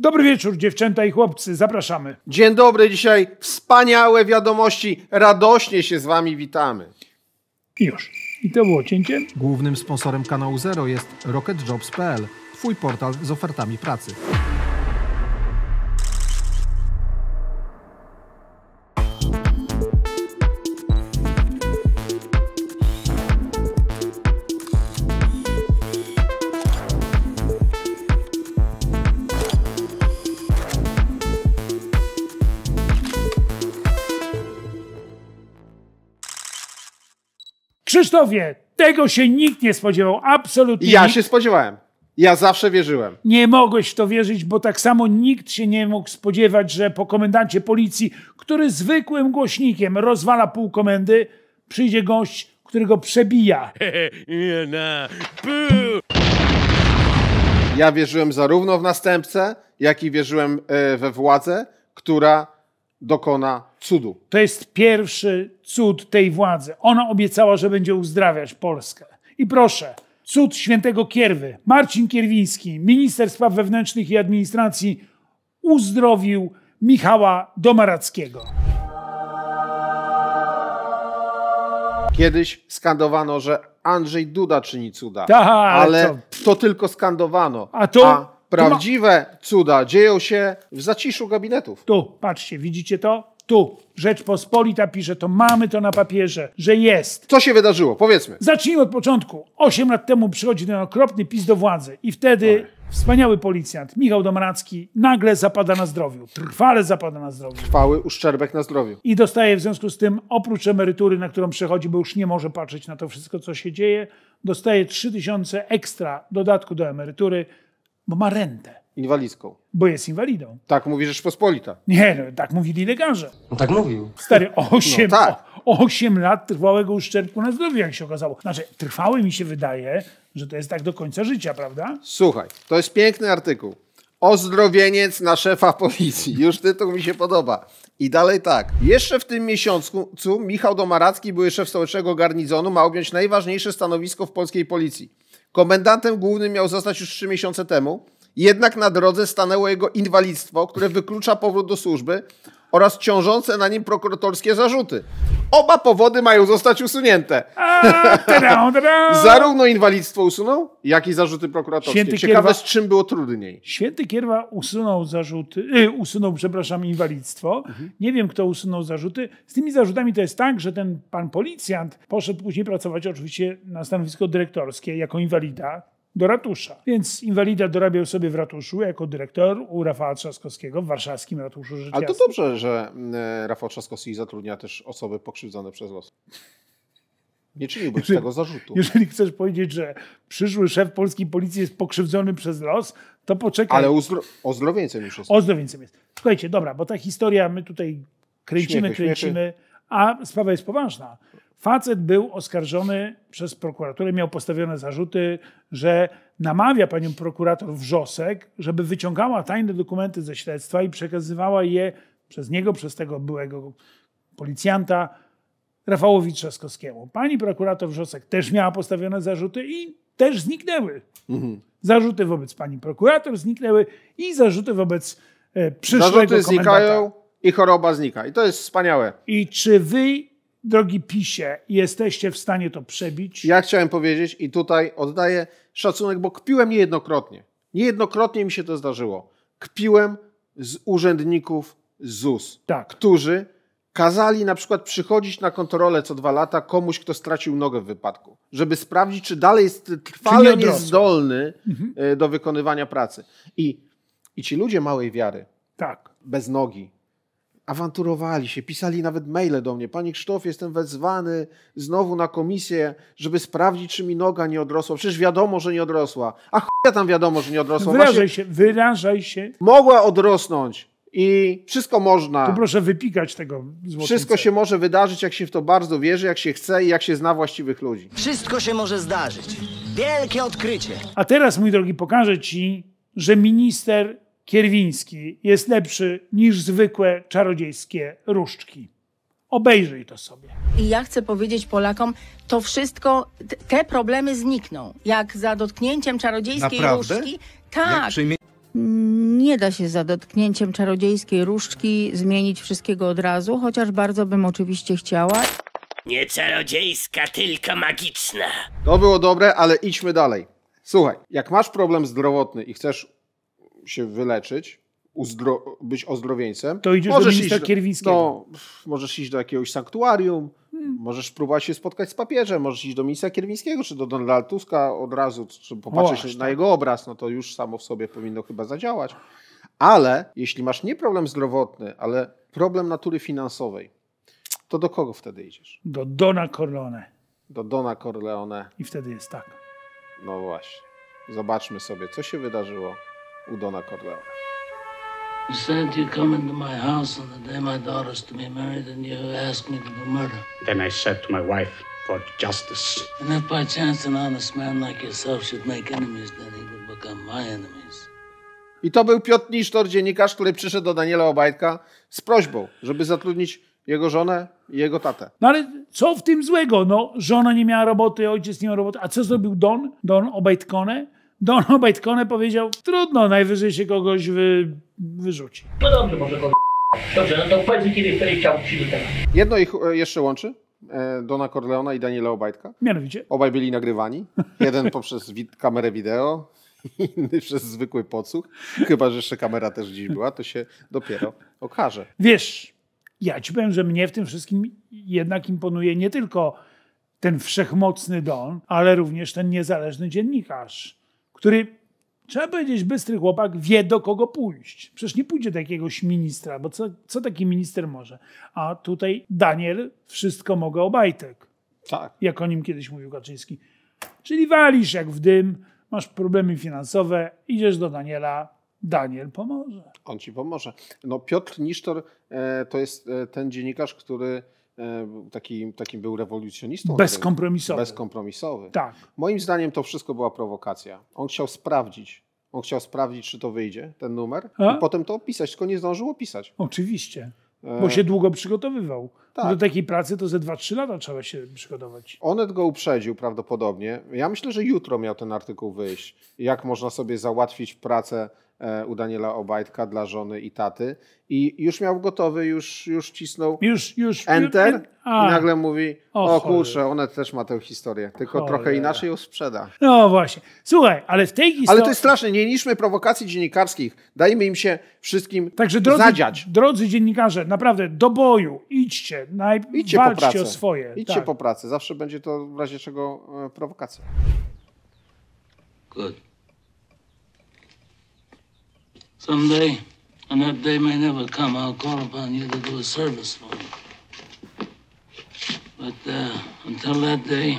Dobry wieczór, dziewczęta i chłopcy, zapraszamy. Dzień dobry, dzisiaj wspaniałe wiadomości. Radośnie się z wami witamy. I już. I to było cięcie. Głównym sponsorem kanału Zero jest RocketJobs.pl, twój portal z ofertami pracy. Krzysztofie, tego się nikt nie spodziewał, absolutnie. Ja nikt. się spodziewałem. Ja zawsze wierzyłem. Nie mogłeś w to wierzyć, bo tak samo nikt się nie mógł spodziewać, że po komendancie policji, który zwykłym głośnikiem rozwala pół komendy, przyjdzie gość, którego przebija. Ja wierzyłem zarówno w następcę, jak i wierzyłem e, we władzę, która dokona cudu. To jest pierwszy cud tej władzy. Ona obiecała, że będzie uzdrawiać Polskę. I proszę, cud świętego Kierwy. Marcin Kierwiński, minister spraw wewnętrznych i administracji, uzdrowił Michała Domarackiego. Kiedyś skandowano, że Andrzej Duda czyni cuda. Ta, ale to... to... tylko skandowano. A to. A prawdziwe cuda dzieją się w zaciszu gabinetów. Tu, patrzcie, widzicie to? tu Rzeczpospolita pisze, to mamy to na papierze, że jest. Co się wydarzyło? Powiedzmy. Zacznijmy od początku. Osiem lat temu przychodzi ten okropny PiS do władzy i wtedy Oj. wspaniały policjant Michał Domracki nagle zapada na zdrowiu. Trwale zapada na zdrowiu. Trwały uszczerbek na zdrowiu. I dostaje w związku z tym, oprócz emerytury, na którą przechodzi, bo już nie może patrzeć na to wszystko, co się dzieje, dostaje 3000 ekstra dodatku do emerytury, bo ma rentę. Inwalidzką. Bo jest inwalidą. Tak mówi Rzeczpospolita. Nie, no, tak mówili lekarze. No tak mówił. Stary, 8, no, tak. 8 lat trwałego uszczerbku na zdrowiu, jak się okazało. Znaczy, trwały mi się wydaje, że to jest tak do końca życia, prawda? Słuchaj, to jest piękny artykuł. Ozdrowieniec na szefa policji. Już tytuł mi się podoba. I dalej tak. Jeszcze w tym miesiącu Michał Domaracki, były szef stołecznego garnizonu, ma objąć najważniejsze stanowisko w polskiej policji. Komendantem głównym miał zostać już trzy miesiące temu, jednak na drodze stanęło jego inwalidztwo, które wyklucza powrót do służby oraz ciążące na nim prokuratorskie zarzuty. Oba powody mają zostać usunięte. Zarówno inwalidztwo usunął, jak i zarzuty prokuratorskie. Święty Ciekawe, Kierwa, z czym było trudniej. Święty Kierwa usunął zarzuty, y, usunął, przepraszam, inwalidztwo. Mhm. Nie wiem, kto usunął zarzuty. Z tymi zarzutami to jest tak, że ten pan policjant poszedł później pracować oczywiście na stanowisko dyrektorskie jako inwalida do ratusza. Więc inwalida dorabiał sobie w ratuszu jako dyrektor u Rafała Trzaskowskiego w warszawskim ratuszu rzecz Ale to dobrze, że e, Rafał Trzaskowski zatrudnia też osoby pokrzywdzone przez los. Nie czyniłbym jeżeli, tego zarzutu. Jeżeli chcesz powiedzieć, że przyszły szef polskiej policji jest pokrzywdzony przez los, to poczekaj. Ale uzdro- ozdrowieńcem już jest. Ozdrowieńcem jest. Słuchajcie, dobra, bo ta historia, my tutaj kręcimy, śmiechy, kręcimy. Śmiechy a sprawa jest poważna. Facet był oskarżony przez prokuraturę, miał postawione zarzuty, że namawia panią prokurator Wrzosek, żeby wyciągała tajne dokumenty ze śledztwa i przekazywała je przez niego, przez tego byłego policjanta Rafałowi Trzaskowskiemu. Pani prokurator Wrzosek też miała postawione zarzuty i też zniknęły. Mhm. Zarzuty wobec pani prokurator zniknęły i zarzuty wobec e, przyszłego Zarzuty komendata. znikają, i choroba znika. I to jest wspaniałe. I czy wy, drogi pisie, jesteście w stanie to przebić? Ja chciałem powiedzieć i tutaj oddaję szacunek, bo kpiłem niejednokrotnie. Niejednokrotnie mi się to zdarzyło. Kpiłem z urzędników ZUS, tak. którzy kazali na przykład przychodzić na kontrolę co dwa lata komuś, kto stracił nogę w wypadku, żeby sprawdzić, czy dalej jest trwale nie niezdolny mhm. E, do wykonywania pracy. I, I ci ludzie małej wiary, tak. bez nogi, awanturowali się, pisali nawet maile do mnie. Panie Krzysztof, jestem wezwany znowu na komisję, żeby sprawdzić, czy mi noga nie odrosła. Przecież wiadomo, że nie odrosła. A ja tam wiadomo, że nie odrosła. Wyrażaj Właśnie się, wyrażaj się. Mogła odrosnąć i wszystko można. Tu proszę wypikać tego złotnicę. Wszystko się może wydarzyć, jak się w to bardzo wierzy, jak się chce i jak się zna właściwych ludzi. Wszystko się może zdarzyć. Wielkie odkrycie. A teraz, mój drogi, pokażę ci, że minister Kierwiński jest lepszy niż zwykłe czarodziejskie różdżki. Obejrzyj to sobie. I ja chcę powiedzieć Polakom, to wszystko, te problemy znikną. Jak za dotknięciem czarodziejskiej Naprawdę? różdżki, tak. przyjmie... Mm, nie da się za dotknięciem czarodziejskiej różdżki zmienić wszystkiego od razu, chociaż bardzo bym oczywiście chciała. Nie czarodziejska, tylko magiczna. To było dobre, ale idźmy dalej. Słuchaj, jak masz problem zdrowotny i chcesz się wyleczyć, uzdro- być ozdrowieńcem. To idziesz możesz do ministra iść, Kierwińskiego. No, możesz iść do jakiegoś sanktuarium, hmm. możesz próbować się spotkać z papieżem, możesz iść do ministra Kierwińskiego, czy do Donalda Tuska od razu, czy popatrzeć na jego obraz, no to już samo w sobie powinno chyba zadziałać. Ale jeśli masz nie problem zdrowotny, ale problem natury finansowej, to do kogo wtedy idziesz? Do Dona Corleone. Do Dona Corleone. I wtedy jest tak. No właśnie. Zobaczmy sobie, co się wydarzyło u Dona Corleone. You said you come into my house on the day my daughter's to be married and you asked me to do murder. Then I said to my wife, for justice. And if by chance an honest man like yourself should make enemies, then he would become my enemies. I to był Piotr Nisztor, dziennikarz, który przyszedł do Daniela Obajtka z prośbą, żeby zatrudnić jego żonę i jego tatę. No ale co w tym złego? No, żona nie miała roboty, ojciec nie miał roboty. A co zrobił Don? Don Obajtkone? Dono Bajtkone powiedział, trudno, najwyżej się kogoś wy, wyrzuci. No dobrze, może go Dobrze, no to powiedz mi, kiedy której chciał ci do Jedno ich e, jeszcze łączy? E, Dona Corleona i Daniela Obajtka. Mianowicie. Obaj byli nagrywani. Jeden poprzez kamerę wideo, inny przez zwykły podsłuch. Chyba, że jeszcze kamera też dziś była, to się dopiero okaże. Wiesz, ja ci powiem, że mnie w tym wszystkim jednak imponuje nie tylko ten wszechmocny Don, ale również ten niezależny dziennikarz który Trzeba powiedzieć, bystry chłopak wie, do kogo pójść. Przecież nie pójdzie do jakiegoś ministra, bo co, co taki minister może? A tutaj Daniel wszystko mogę obajtek. Tak. Jak o nim kiedyś mówił Kaczyński. Czyli walisz jak w dym, masz problemy finansowe, idziesz do Daniela, Daniel pomoże. On ci pomoże. No Piotr Nisztor e, to jest e, ten dziennikarz, który E, taki, takim był rewolucjonistą. Bezkompromisowy. Bezkompromisowy. Tak. Moim zdaniem to wszystko była prowokacja. On chciał sprawdzić, on chciał sprawdzić, czy to wyjdzie, ten numer, A? i potem to opisać, tylko nie zdążył opisać. Oczywiście, bo e, się długo przygotowywał. Tak. Do takiej pracy to ze 2-3 lata trzeba się przygotować. Onet go uprzedził prawdopodobnie. Ja myślę, że jutro miał ten artykuł wyjść. Jak można sobie załatwić pracę e, u Daniela Obajtka dla żony i taty. I już miał gotowy, już, już cisnął już, już, Enter a, i nagle mówi, o, o kurczę, ona też ma tę historię, tylko cholera. trochę inaczej ją sprzeda. No właśnie. Słuchaj, ale w tej historii... Ale to jest straszne, nie niszmy prowokacji dziennikarskich. Dajmy im się wszystkim Także drodzy, zadziać. drodzy dziennikarze, naprawdę do boju, idźcie, Naj... Idźcie po pracy. o swoje. Idźcie tak. po pracy. Zawsze będzie to w razie czego e, prowokacja. Good. Someday, and that day may never come, I'll call upon you to do a service for me. But uh, until that day,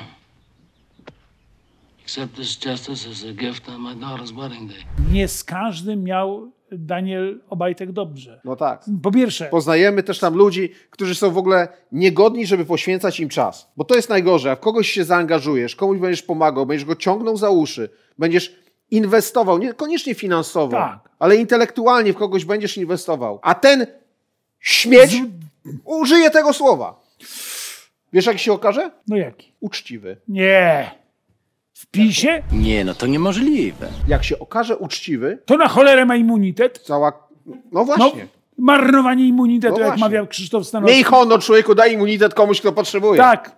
accept this justice as a gift on my daughter's wedding day. Nie z każdym miał Daniel Obajtek dobrze. No tak. Po pierwsze. Poznajemy też tam ludzi, którzy są w ogóle niegodni, żeby poświęcać im czas. Bo to jest najgorzej. A w kogoś się zaangażujesz, komuś będziesz pomagał, będziesz go ciągnął za uszy, będziesz inwestował, niekoniecznie finansowo, tak. ale intelektualnie w kogoś będziesz inwestował. A ten śmieć użyje tego słowa. Wiesz, jaki się okaże? No jaki? Uczciwy. Nie. W PiSie? Nie, no to niemożliwe. Jak się okaże uczciwy... To na cholerę ma immunitet? Cała... No, no właśnie. No marnowanie immunitetu, no jak właśnie. mawiał Krzysztof Stanowski. Miej honor, człowieku, daj immunitet komuś, kto potrzebuje. Tak.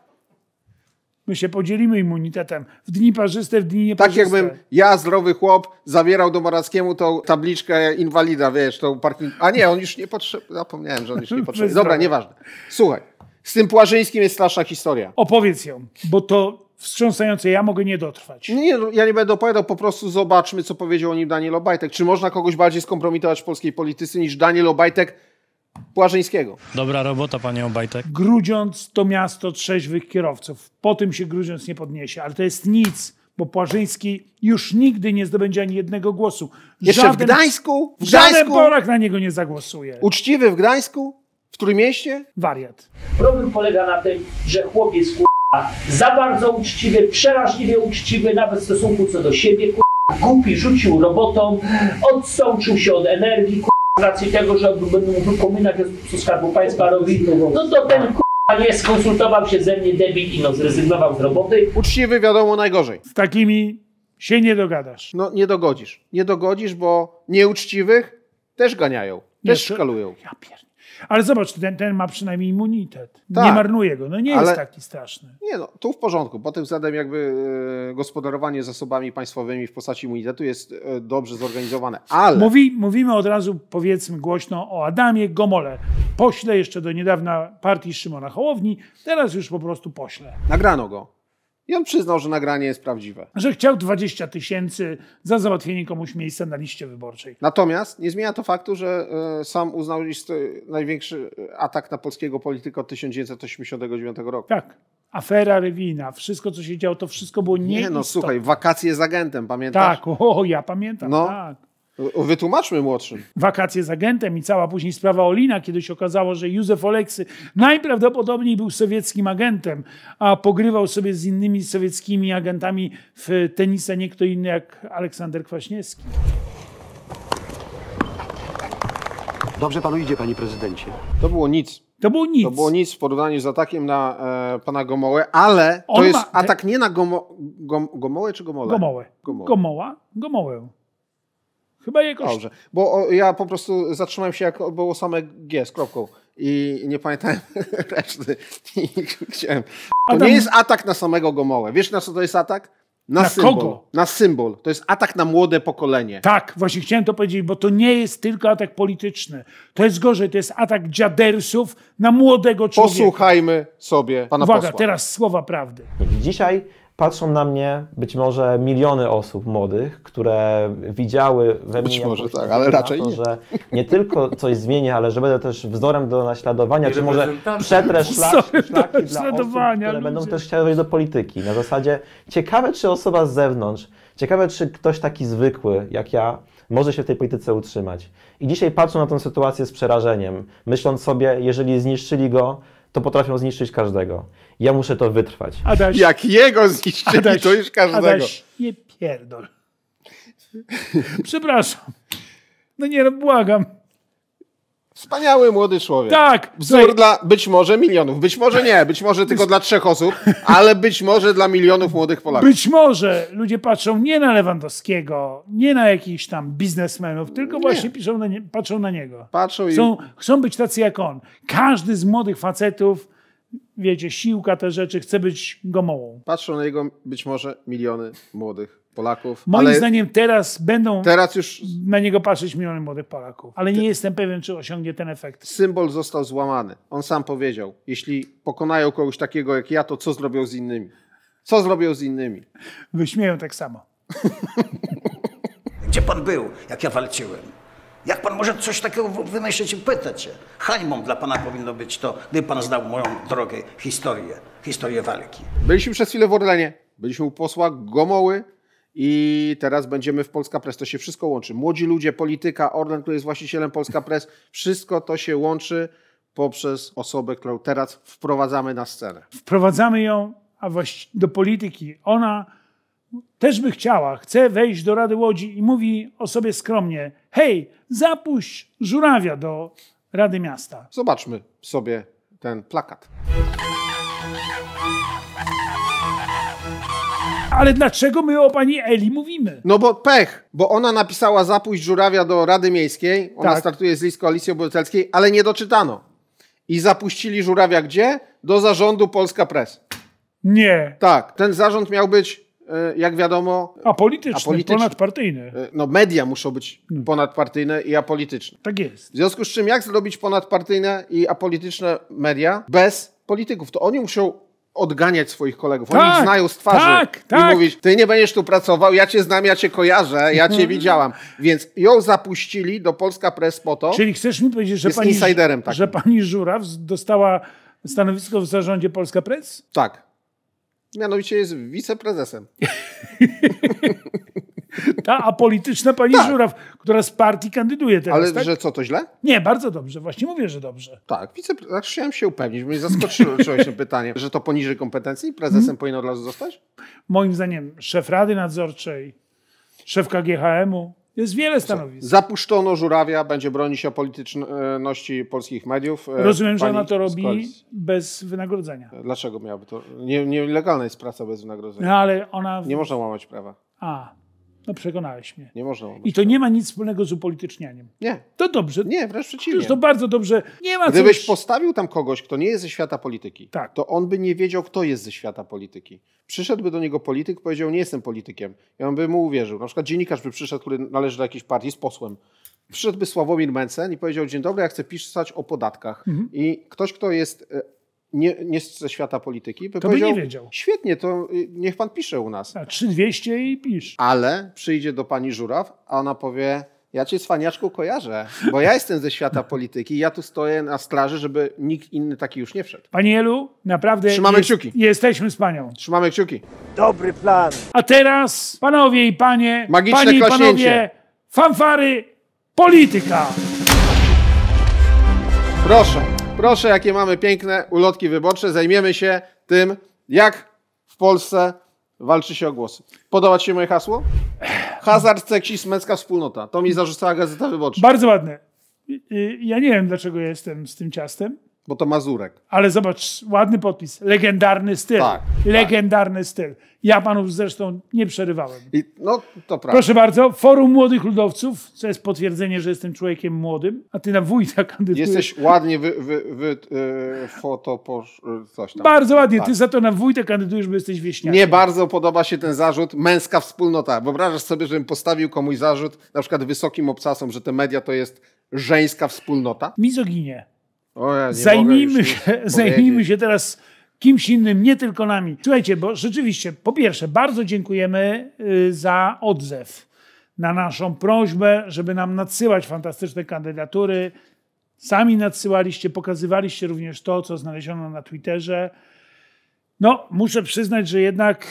My się podzielimy immunitetem. W dni parzyste, w dni tak nieparzyste. Tak jakbym ja, zdrowy chłop, zawierał do Morackiemu tą tabliczkę inwalida, wiesz, tą parking... A nie, on już nie potrzebuje. Zapomniałem, że on już nie potrzebuje. Dobra, nieważne. Słuchaj, z tym Płażyńskim jest straszna historia. Opowiedz ją, bo to wstrząsające. Ja mogę nie dotrwać. Nie, no, ja nie będę opowiadał, po prostu zobaczmy, co powiedział o nim Daniel Obajtek. Czy można kogoś bardziej skompromitować w polskiej polityce niż Daniel Obajtek Płażyńskiego? Dobra robota, panie Obajtek. Grudziąc to miasto trzeźwych kierowców. Po tym się Grudziąc nie podniesie, ale to jest nic bo Płażyński już nigdy nie zdobędzie ani jednego głosu. Jeszcze żaden, w Gdańsku? W Gdańsku? Żaden Polak na niego nie zagłosuje. Uczciwy w Gdańsku? W mieście? Wariat. Problem polega na tym, że chłopiec za bardzo uczciwy, przeraźliwie uczciwy, nawet w stosunku co do siebie, kurwa, głupi, rzucił robotą, odsączył się od energii, kurwa, z racji tego, że będą mu wypominać o Skarbu Państwa robi, no to ten kurwa nie skonsultował się ze mnie debil i no zrezygnował z roboty. Uczciwy wiadomo najgorzej. Z takimi się nie dogadasz. No nie dogodzisz. Nie dogodzisz, bo nieuczciwych też ganiają, też szkalują. Ja pierdolę. Ale zobacz, ten, ten ma przynajmniej immunitet. Tak, nie marnuje go. No nie jest taki straszny. Nie, no, tu w porządku. Pod tym względem jakby e, gospodarowanie zasobami państwowymi w postaci immunitetu jest e, dobrze zorganizowane. Ale... Mówi, mówimy od razu, powiedzmy głośno o Adamie Gomole. Pośle jeszcze do niedawna partii Szymona Hołowni, teraz już po prostu pośle. Nagrano go. I on przyznał, że nagranie jest prawdziwe. Że chciał 20 tysięcy za załatwienie komuś miejsca na liście wyborczej. Natomiast nie zmienia to faktu, że e, sam uznał jest to największy atak na polskiego polityka od 1989 roku. Tak. Afera Rewina. wszystko co się działo, to wszystko było nie. Nie no, słuchaj, wakacje z agentem, pamiętasz? Tak, o, ja pamiętam, no. tak. Wytłumaczmy młodszym. Wakacje z agentem i cała później sprawa Olina, kiedy się okazało, że Józef Oleksy najprawdopodobniej był sowieckim agentem, a pogrywał sobie z innymi sowieckimi agentami w tenisa nie kto inny jak Aleksander Kwaśniewski. Dobrze panu idzie, panie prezydencie. To było nic. To było nic. To było nic w porównaniu z atakiem na e, pana Gomołę, ale On to jest ma... atak nie na Gomo, Gom, Gomołę czy Gomołę? Gomołę. Gomołę. Gomoła, Gomołę. Chyba jego. Dobrze, bo o, ja po prostu zatrzymałem się, jak było same G z kropką i nie pamiętałem reszty. I chciałem. To Adam... nie jest atak na samego Gomołę. Wiesz, na co to jest atak? Na, na symbol. Kogo? Na symbol. To jest atak na młode pokolenie. Tak, właśnie chciałem to powiedzieć, bo to nie jest tylko atak polityczny. To jest gorzej, to jest atak dziadersów na młodego człowieka. Posłuchajmy sobie pana Uwaga, posła. teraz słowa prawdy. Dzisiaj patrzą na mnie być może miliony osób młodych, które widziały we być mnie. Być może tak, ale raczej. To, nie. Że nie tylko coś zmienię, ale że będę też wzorem do naśladowania, czy może przetrę szlak, szlaki dla osób, które ludzie. będą też chciały wejść do polityki. Na zasadzie ciekawe, czy osoba z zewnątrz, ciekawe, czy ktoś taki zwykły jak ja może się w tej polityce utrzymać. I dzisiaj patrzą na tę sytuację z przerażeniem, myśląc sobie, jeżeli zniszczyli go, to potrafią zniszczyć każdego. Ja muszę to wytrwać. Adaś, Jak jego zniszczyli, Adaś, to już każdego. Adaś, nie pierdol. Przepraszam. No nie, no błagam. Wspaniały młody człowiek. Tak. Wzór dla być może milionów. Być może nie, być może tylko dla trzech osób, ale być może dla milionów młodych Polaków. Być może ludzie patrzą nie na Lewandowskiego, nie na jakichś tam biznesmenów, tylko właśnie piszą na nie, patrzą na niego. Patrzą i... Chcą, chcą być tacy jak on. Każdy z młodych facetów, wiecie, siłka, te rzeczy, chce być gomołą. Patrzą na jego być może miliony młodych Polaków. Moim ale... zdaniem teraz będą teraz już... na niego patrzeć miliony młodych Polaków, ale nie jestem pewien, czy osiągnie ten efekt. Symbol został złamany. On sam powiedział, jeśli pokonają kogoś takiego jak ja, to co zrobią z innymi? Co zrobią z innymi? Wyśmieją tak samo. Gdzie pan był, jak ja walczyłem? Jak pan może coś takiego wymyśleć? i pytać się? Hańbą dla pana powinno być to, gdy pan znał moją drogę, historię, historię walki. Byliśmy przez chwilę w Orlenie, byliśmy u posła Gomoły, i teraz będziemy w Polska Press. To się wszystko łączy. Młodzi ludzie, polityka, Orlen, który jest właścicielem Polska Press, wszystko to się łączy poprzez osobę, którą teraz wprowadzamy na scenę. Wprowadzamy ją a właści- do polityki. Ona też by chciała, chce wejść do Rady Łodzi i mówi o sobie skromnie: hej, zapuść żurawia do Rady Miasta. Zobaczmy sobie ten plakat. Ale dlaczego my o pani Eli mówimy? No bo pech, bo ona napisała zapuść żurawia do Rady Miejskiej, ona tak. startuje z list Koalicji Obywatelskiej, ale nie doczytano. I zapuścili żurawia gdzie? Do zarządu Polska Press. Nie. Tak, ten zarząd miał być e, jak wiadomo. Apolityczny, apolityczny. ponadpartyjne. No, media muszą być no. ponadpartyjne i apolityczne. Tak jest. W związku z czym, jak zrobić ponadpartyjne i apolityczne media bez polityków? To oni muszą odganiać swoich kolegów. Oni ich tak, znają z twarzy. Tak, tak. I mówić, ty nie będziesz tu pracował, ja cię znam, ja cię kojarzę, ja cię mhm. widziałam. Więc ją zapuścili do Polska Press po to. Czyli chcesz mi powiedzieć, że, pani, że pani Żuraw dostała stanowisko w zarządzie Polska Press? Tak. Mianowicie jest wiceprezesem. Ta apolityczna pani tak. Żuraw, która z partii kandyduje teraz. Ale tak? że co, to źle? Nie, bardzo dobrze. Właśnie mówię, że dobrze. Tak, wiceprezes. Znaczy chciałem się upewnić, bo mnie zaskoczyło się pytanie, że to poniżej kompetencji prezesem hmm? powinien od razu zostać? Moim zdaniem szef Rady Nadzorczej, szef KGHM-u, jest wiele stanowisk. Zapuszczono żurawia, będzie bronić się polityczności polskich mediów. E, Rozumiem, Pani że ona to robi bez wynagrodzenia. Dlaczego miałaby to? Nie, nielegalna jest praca bez wynagrodzenia. No ale ona. W... Nie można łamać prawa. A, no przekonałeś mnie. Nie można. I to nie ma nic wspólnego z upolitycznianiem. Nie. To dobrze. Nie, wręcz przeciwnie. Przecież to bardzo dobrze. Nie ma Gdybyś coś... postawił tam kogoś, kto nie jest ze świata polityki, tak. to on by nie wiedział, kto jest ze świata polityki. Przyszedłby do niego polityk, powiedział, nie jestem politykiem. I on by mu uwierzył. Na przykład dziennikarz by przyszedł, który należy do jakiejś partii, z posłem. Przyszedłby Sławomir Mencen i powiedział, dzień dobry, ja chcę pisać o podatkach. Mhm. I ktoś, kto jest e, nie, nie ze świata polityki, by to by nie wiedział. Świetnie, to y, niech pan pisze u nas. A tak, 3200 i pisz. Ale przyjdzie do pani Żuraw, a ona powie, ja cię z cwaniaczku kojarzę, bo ja jestem ze świata polityki, ja tu stoję na straży, żeby nikt inny taki już nie wszedł. Panie Elu, naprawdę Trzymamy jest, kciuki. jesteśmy z panią. Trzymamy kciuki. Dobry plan. A teraz, panowie i panie, Magiczne panie i panowie, fanfary, polityka. Proszę. Proszę, jakie mamy piękne ulotki wyborcze. Zajmiemy się tym, jak w Polsce walczy się o głosy. Podoba Ci się moje hasło? Hazard, seksizm, męska wspólnota. To mi zarzucała Gazeta Wyborcza. Bardzo ładne. Ja nie wiem, dlaczego jestem z tym ciastem. Bo to Mazurek. Ale zobacz, ładny podpis. Legendarny styl. Tak, tak. Legendarny tak. styl. Ja panów zresztą nie przerywałem. I, no, to prawda. Proszę bardzo, Forum Młodych Ludowców, co jest potwierdzenie, że jestem człowiekiem młodym, a ty na wójta kandydujesz. Jesteś ładnie wy, wy, wy yy, e, foto, posz, e, coś tam. Bardzo ładnie, tak. ty za to na wójta kandydujesz, bo jesteś wieśniakiem. Nie bardzo podoba się ten zarzut, męska wspólnota. Wyobrażasz sobie, żebym postawił komuś zarzut, na przykład wysokim obcasom, że te media to jest żeńska wspólnota? Mizoginie. Ja zajmijmy, się, zajmijmy się teraz kimś innym, nie tylko nami. Słuchajcie, bo rzeczywiście, po pierwsze, bardzo dziękujemy y, za odzew na naszą prośbę, żeby nam nadsyłać fantastyczne kandydatury. Sami nadsyłaliście, pokazywaliście również to, co znaleziono na Twitterze. No, muszę przyznać, że jednak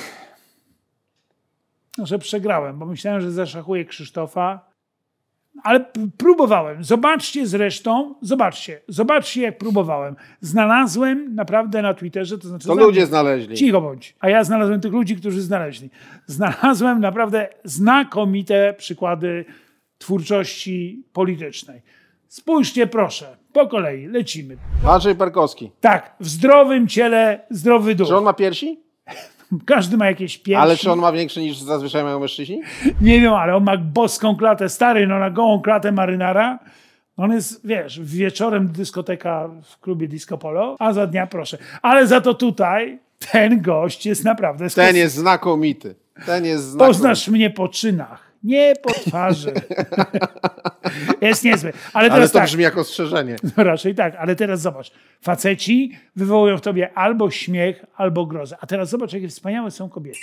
no, że przegrałem, bo myślałem, że zaszachuję Krzysztofa, ale próbowałem. Zobaczcie zresztą, zobaczcie, zobaczcie jak próbowałem. Znalazłem naprawdę na Twitterze, to znaczy... To znalazłem. ludzie znaleźli. Cicho bądź. A ja znalazłem tych ludzi, którzy znaleźli. Znalazłem naprawdę znakomite przykłady twórczości politycznej. Spójrzcie proszę, po kolei, lecimy. Andrzej Perkowski. Tak, w zdrowym ciele zdrowy duch. Czy on ma piersi? Każdy ma jakieś pięści. Ale czy on ma większy niż zazwyczaj mają mężczyźni? Nie wiem, ale on ma boską klatę. Stary, no na gołą klatę marynara. On jest, wiesz, wieczorem dyskoteka w klubie Disco Polo, a za dnia proszę. Ale za to tutaj ten gość jest naprawdę... Ten jest znakomity. Ten jest znakomity. Poznasz mnie po czynach. Nie po twarzy. jest niezły. Ale, teraz ale to tak. brzmi jak ostrzeżenie. No raczej tak, ale teraz zobacz. Faceci wywołują w tobie albo śmiech, albo grozę. A teraz zobacz, jakie wspaniałe są kobiety.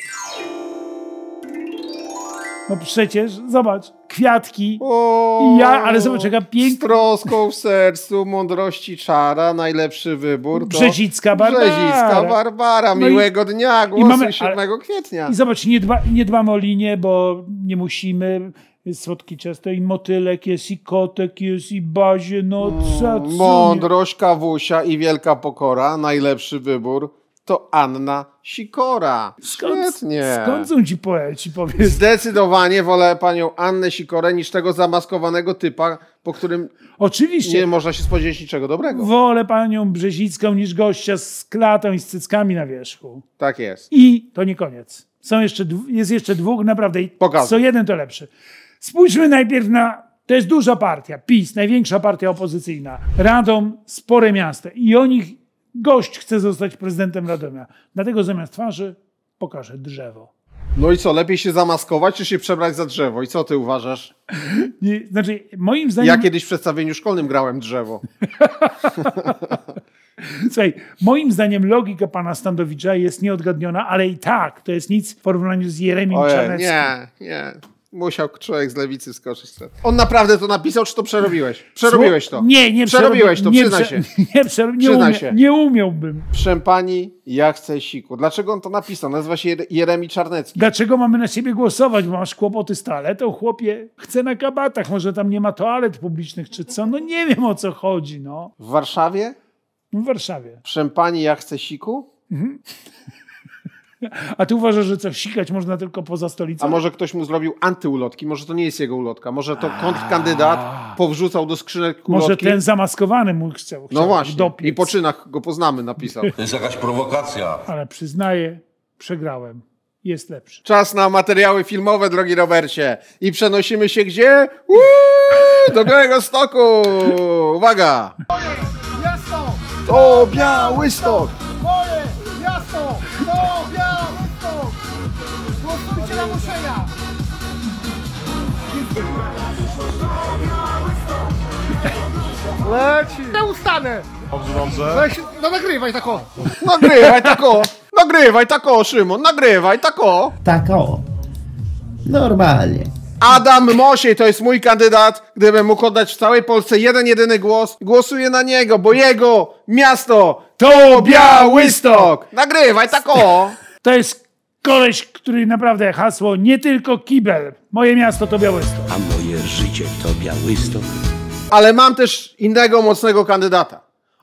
No przecież, zobacz, kwiatki. O, ja, ale zobacz, jaka piękna. Z troską w sercu, mądrości czara, najlepszy wybór. To Brzezicka Barbara. Brzezicka Barbara, no miłego i, dnia, głosu mamy, 7 ale, kwietnia. I zobacz, nie, dba, nie dbamy o linię, bo nie musimy. Jest słodki ciasto i motylek jest, i kotek jest, i bazie, no co, co Mądrość, kawusia i wielka pokora, najlepszy wybór to Anna Sikora. Skąd, Świetnie. Skąd są ci poeci, powiedz? Zdecydowanie wolę panią Annę Sikorę niż tego zamaskowanego typa, po którym Oczywiście. nie można się spodziewać niczego dobrego. Wolę panią Brzezicką niż gościa z klatą i z cyckami na wierzchu. Tak jest. I to nie koniec. Są jeszcze, jest jeszcze dwóch naprawdę Pokażę. co jeden to lepszy. Spójrzmy najpierw na to jest duża partia, PiS, największa partia opozycyjna. Radom, spore miasta i o nich gość chce zostać prezydentem Radomia. Dlatego zamiast twarzy pokażę drzewo. No i co, lepiej się zamaskować, czy się przebrać za drzewo? I co ty uważasz? Nie, znaczy, moim zdaniem... Ja kiedyś w przedstawieniu szkolnym grałem drzewo. Słuchaj, moim zdaniem logika pana Standowicza jest nieodgadniona, ale i tak to jest nic w porównaniu z Jeremim Ojej, Czarneckim. Nie, nie. Musiał człowiek z lewicy skoczyć. On naprawdę to napisał, czy to przerobiłeś? Przerobiłeś to. Nie, nie Przerobiłeś to, nie, przyznaj się. Nie, prze, nie, przyznaj się. nie umiałbym. Proszę ja chcę siku. Dlaczego on to napisał? Nazywa się Jeremi Czarnecki. Dlaczego mamy na siebie głosować? Bo masz kłopoty z toaletą, chłopie. Chcę na kabatach, może tam nie ma toalet publicznych czy co. No nie wiem o co chodzi, no. W Warszawie? W Warszawie. Proszę ja chcę siku? Mhm. A ty uważasz, że co, sikać można tylko poza stolicą? A może ktoś mu zrobił antyulotki, może to nie jest jego ulotka, może to kontrkandydat powrzucał do skrzynek ulotki. Może ten zamaskowany mu chciał, No właśnie, i po czynach go poznamy, napisał. To jest jakaś prowokacja. Ale przyznaję, przegrałem. Jest lepszy. Czas na materiały filmowe, drogi Robercie. I przenosimy się gdzie? do Białego Stoku! Uwaga! To Biały Stok! Leci! ustanę. Dobrze, dobrze. Weź, no nagrywaj tako! Nagrywaj tako! Nagrywaj tako, Szymon, nagrywaj tako! Tako. Normalnie. Adam Mosiej to jest mój kandydat. Gdybym mógł oddać w całej Polsce jeden jedyny głos, głosuję na niego, bo jego miasto to Białystok! Nagrywaj tako! To jest koleś, który naprawdę hasło nie tylko kibel. Moje miasto to Białystok. A moje życie to Białystok. Ale mam też innego mocnego kandydata.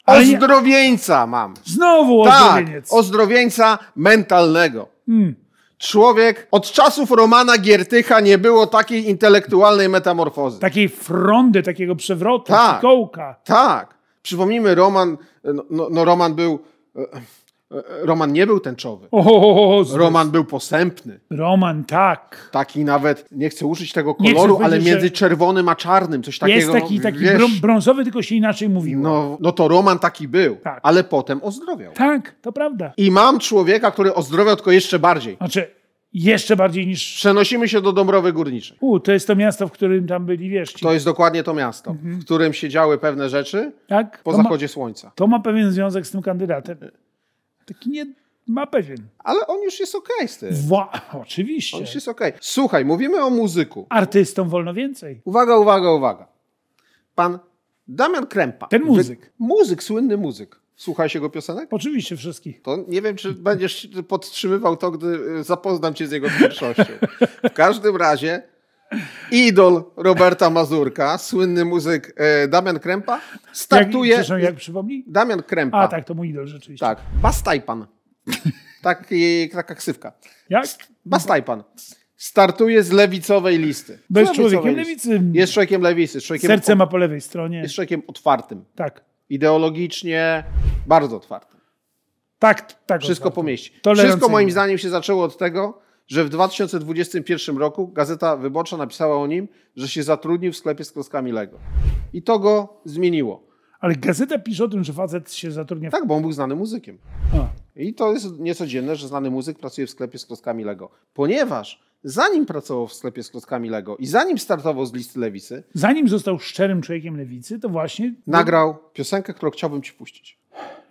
Ozdrowieńca mam. Znowu tak, ozdrowieniec. Tak, ozdrowieńca mentalnego. Hmm. Człowiek, od czasów Romana Giertycha nie było takiej intelektualnej metamorfozy. Takiej frondy, takiego przewrotu, tak, kołka. Tak. Przypomnijmy, Roman, no, no, no Roman był e, Roman nie był tęczowy. Ohohoho, Roman był posępny. Roman, tak. Taki nawet, nie chcę użyć tego koloru, ale między czerwonym a czarnym, coś takiego. Jest taki, taki wiesz, brązowy, tylko się inaczej mówiło. No, no to Roman taki był, tak. ale potem ozdrowiał. Tak, to prawda. I mam człowieka, który ozdrowiał tylko jeszcze bardziej. Znaczy, jeszcze bardziej niż. Przenosimy się do Dąbrowy Górniczej. U, to jest to miasto, w którym tam byli wiesz. Ci... To jest dokładnie to miasto, mhm. w którym się działy pewne rzeczy tak? po zachodzie słońca. To ma pewien związek z tym kandydatem taki nie ma pewien. Ale on już jest okej okay z tym. Wła oczywiście. On już jest okej. Okay. Słuchaj, mówimy o muzyku. Artystom wolno więcej. Uwaga, uwaga, uwaga. Pan Damian Krępa. Ten muzyk. Wy... Muzyk, słynny muzyk. się jego piosenek? Oczywiście wszystkich. To nie wiem, czy będziesz podtrzymywał to, gdy zapoznam cię z jego twórczością. W każdym razie idol Roberta Mazurka, słynny muzyk e, Damian Krępa, startuje... Jak, jak przypomnij? Damian Krępa. A tak, to mój idol rzeczywiście. Tak, Bastajpan. tak taka ksywka. Jak? Bastajpan. Startuje z lewicowej listy. Bo jest człowiekiem lewicy. Jest człowiekiem lewicy. człowiekiem Serce ma po lewej stronie. Jest człowiekiem otwartym. Tak. Ideologicznie bardzo otwartym. Tak, tak. Wszystko otwartym. pomieści. Wszystko moim zdaniem się zaczęło od tego, że w 2021 roku Gazeta Wyborcza napisała o nim, że się zatrudnił w sklepie z klockami Lego. I to go zmieniło. Ale gazeta pisze o tym, że facet się zatrudnia. W... Tak, bo on był znanym muzykiem. A. I to jest niecodzienne, że znany muzyk pracuje w sklepie z klockami Lego. Ponieważ zanim pracował w sklepie z klockami Lego i zanim startował z listy lewicy. Zanim został szczerym człowiekiem lewicy, to właśnie. Nagrał piosenkę, którą chciałbym ci puścić.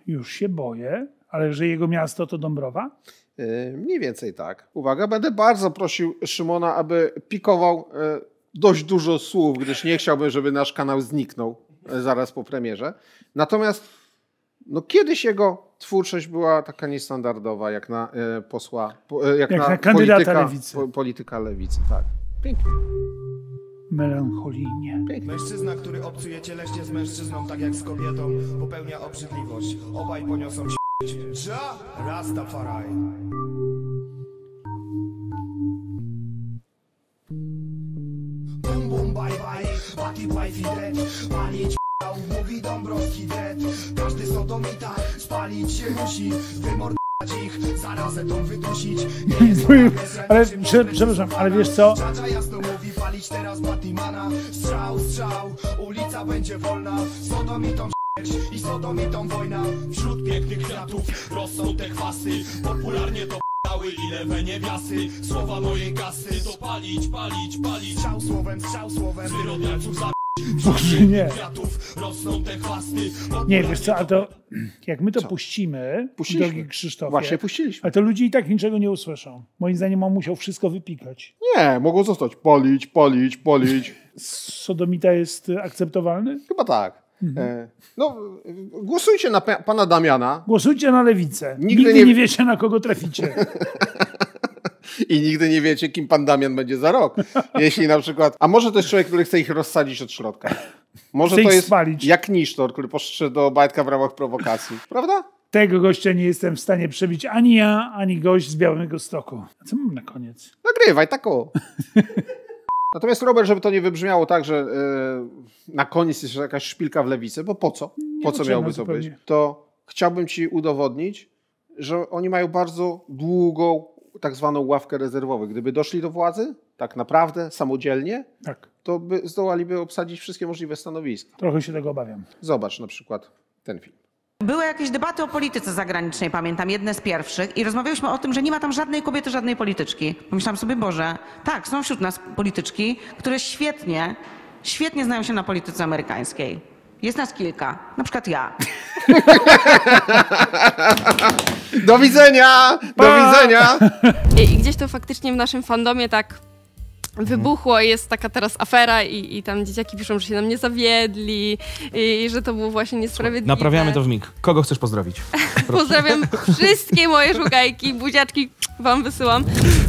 Już się boję, ale że jego miasto to Dąbrowa? Yy, mniej więcej tak. Uwaga, będę bardzo prosił Szymona, aby pikował yy, dość dużo słów, gdyż nie chciałbym, żeby nasz kanał zniknął yy, zaraz po premierze. Natomiast no, kiedyś jego twórczość była taka niestandardowa, jak na posła, jak, jak na, na polityka, lewicy. Po, polityka lewicy. Tak. Pięknie melancholijnie. Mężczyzna, który obcuje cieleśnie z mężczyzną, tak jak z kobietą, popełnia obrzydliwość. Obaj poniosą śmierć. Ja, Rastafari. wifey, wifey dread Palić mówi Dąbrowski dread Każdy sodomita spalić się musi ich, zarazę tą wydusić Nie jest Ale, prze, przepraszam, ale wiesz co? Czacza jasno mówi, palić teraz Strzał, strzał, ulica będzie wolna i sodomitą wojna Wśród pięknych kwiatów rosną te Popularnie to p***ały i lewe niewiasy Słowa mojej kasy to palić, palić, palić Strzał słowem, strzał słowem Boże, nie. Nie, wiesz co, a to jak my to co? puścimy, Puściliśmy. drogi Krzysztofie, Właśnie puściliśmy. A to ludzie i tak niczego nie usłyszą. Moim zdaniem on musiał wszystko wypikać. Nie, mogą zostać. Polić, polić, polić. Sodomita jest akceptowalny? Chyba tak. Mhm. E, no, głosujcie na pana Damiana. Głosujcie na lewicę. Nigdy, Nigdy nie... nie wiecie, na kogo traficie. I nigdy nie wiecie, kim pan Damian będzie za rok. Jeśli na przykład. A może to jest człowiek, który chce ich rozsadzić od środka. Może chce to jest spalić. jak Nisztor, który poszedł do Bajtka w ramach prowokacji. Prawda? Tego gościa nie jestem w stanie przebić ani ja, ani gość z Białego Stoku. A co mam na koniec? Nagrywaj, tako. Natomiast Robert, żeby to nie wybrzmiało tak, że yy, na koniec jest jakaś szpilka w lewicy, bo po co? Po co miałoby no to być? To chciałbym ci udowodnić, że oni mają bardzo długą, tak zwaną ławkę rezerwową. Gdyby doszli do władzy, tak naprawdę, samodzielnie, tak. to by, zdołaliby obsadzić wszystkie możliwe stanowiska. Trochę się tego obawiam. Zobacz na przykład ten film. Były jakieś debaty o polityce zagranicznej, pamiętam, jedne z pierwszych, i rozmawialiśmy o tym, że nie ma tam żadnej kobiety, żadnej polityczki. Pomyślałam sobie, Boże, tak, są wśród nas polityczki, które świetnie, świetnie znają się na polityce amerykańskiej. Jest nas kilka, na przykład ja. Do widzenia! Do widzenia! I, I, gdzieś to faktycznie w naszym fandomie tak wybuchło i jest taka teraz afera i, i tam dzieciaki piszą, że się na mnie zawiedli i, i że to było właśnie niesprawiedliwe. Naprawiamy to w mig. Kogo chcesz pozdrowić? Pozdrawiam wszystkie moje szukajki, buziaczki wam wysyłam.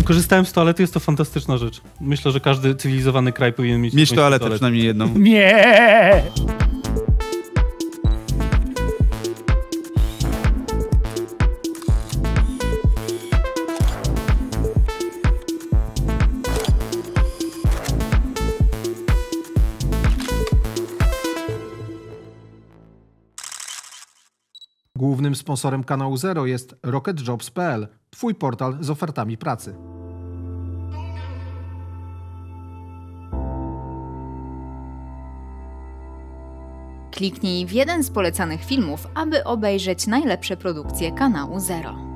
Korzystałem z toalety, jest to fantastyczna rzecz. Myślę, że każdy cywilizowany kraj powinien mieć... Mieć toaletę, toaletę przynajmniej jedną. Nie! Sponsorem kanału Zero jest rocketjobs.pl, twój portal z ofertami pracy. Kliknij w jeden z polecanych filmów, aby obejrzeć najlepsze produkcje kanału Zero.